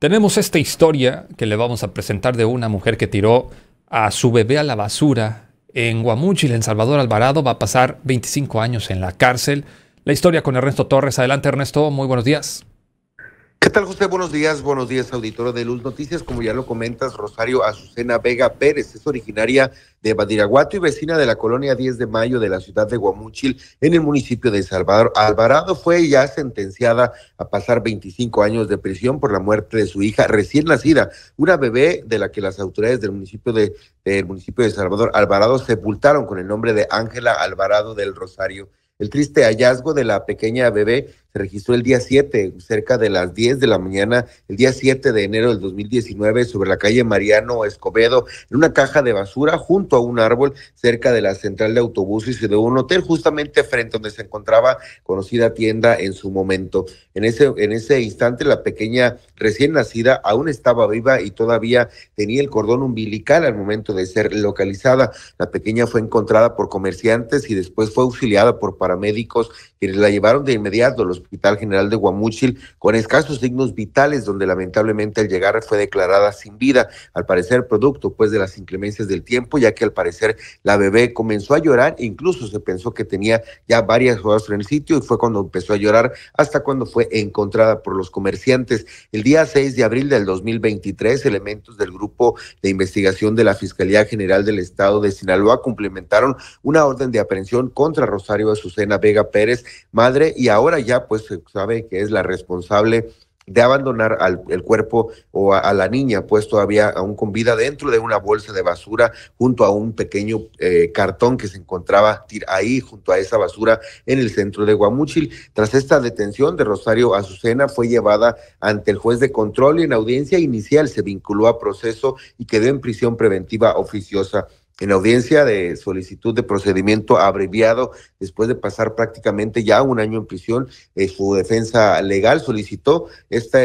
Tenemos esta historia que le vamos a presentar de una mujer que tiró a su bebé a la basura en Guamúchil, en Salvador Alvarado. Va a pasar 25 años en la cárcel. La historia con Ernesto Torres. Adelante, Ernesto. Muy buenos días. ¿Qué tal, José? Buenos días, buenos días, auditora de Luz Noticias. Como ya lo comentas, Rosario Azucena Vega Pérez es originaria de Badiraguato y vecina de la colonia 10 de Mayo de la ciudad de Guamúchil, en el municipio de Salvador Alvarado. Fue ya sentenciada a pasar 25 años de prisión por la muerte de su hija recién nacida, una bebé de la que las autoridades del municipio de, del municipio de Salvador Alvarado sepultaron con el nombre de Ángela Alvarado del Rosario. El triste hallazgo de la pequeña bebé se registró el día 7, cerca de las 10 de la mañana, el día 7 de enero del 2019, sobre la calle Mariano Escobedo, en una caja de basura junto a un árbol cerca de la central de autobuses y de un hotel justamente frente donde se encontraba conocida tienda en su momento. En ese, en ese instante, la pequeña recién nacida aún estaba viva y todavía tenía el cordón umbilical al momento de ser localizada. La pequeña fue encontrada por comerciantes y después fue auxiliada por paramédicos quienes la llevaron de inmediato los Hospital General de Guamúchil con escasos signos vitales, donde lamentablemente al llegar fue declarada sin vida, al parecer producto pues de las inclemencias del tiempo, ya que al parecer la bebé comenzó a llorar e incluso se pensó que tenía ya varias horas en el sitio y fue cuando empezó a llorar hasta cuando fue encontrada por los comerciantes. El día 6 de abril del 2023, elementos del grupo de investigación de la Fiscalía General del Estado de Sinaloa complementaron una orden de aprehensión contra Rosario Azucena Vega Pérez, madre, y ahora ya pues se sabe que es la responsable de abandonar al el cuerpo o a, la niña, pues todavía aún con vida, dentro de una bolsa de basura, junto a un pequeño eh, cartón que se encontraba ahí, junto a esa basura, en el centro de Guamuchil. Tras esta detención de Rosario Azucena, fue llevada ante el juez de control y en audiencia inicial se vinculó a proceso y quedó en prisión preventiva oficiosa en audiencia de solicitud de procedimiento abreviado después de pasar prácticamente ya un año en prisión. Eh, su defensa legal solicitó esta,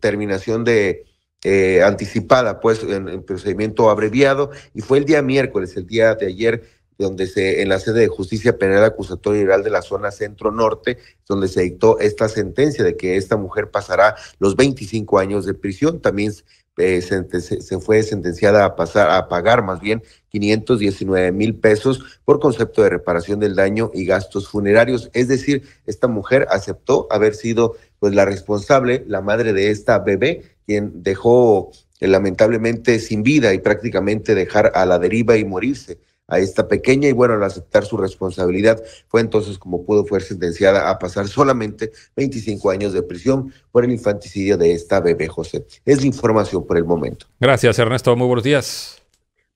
terminación de eh, anticipada, pues, en, procedimiento abreviado, y fue el día miércoles, el día de ayer donde se, en la sede de Justicia Penal Acusatoria General de la zona centro-norte, donde se dictó esta sentencia de que esta mujer pasará los 25 años de prisión. También eh, se, fue sentenciada a pasar a pagar más bien 519 mil pesos por concepto de reparación del daño y gastos funerarios. Es decir, esta mujer aceptó haber sido pues la responsable, la madre de esta bebé, quien dejó eh, lamentablemente sin vida y prácticamente dejar a la deriva y morirse a esta pequeña y bueno, al aceptar su responsabilidad fue entonces como pudo fue sentenciada a pasar solamente 25 años de prisión por el infanticidio de esta bebé José. Es la información por el momento. Gracias Ernesto, muy buenos días.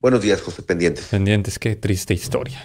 Buenos días José, pendientes. Pendientes, qué triste historia.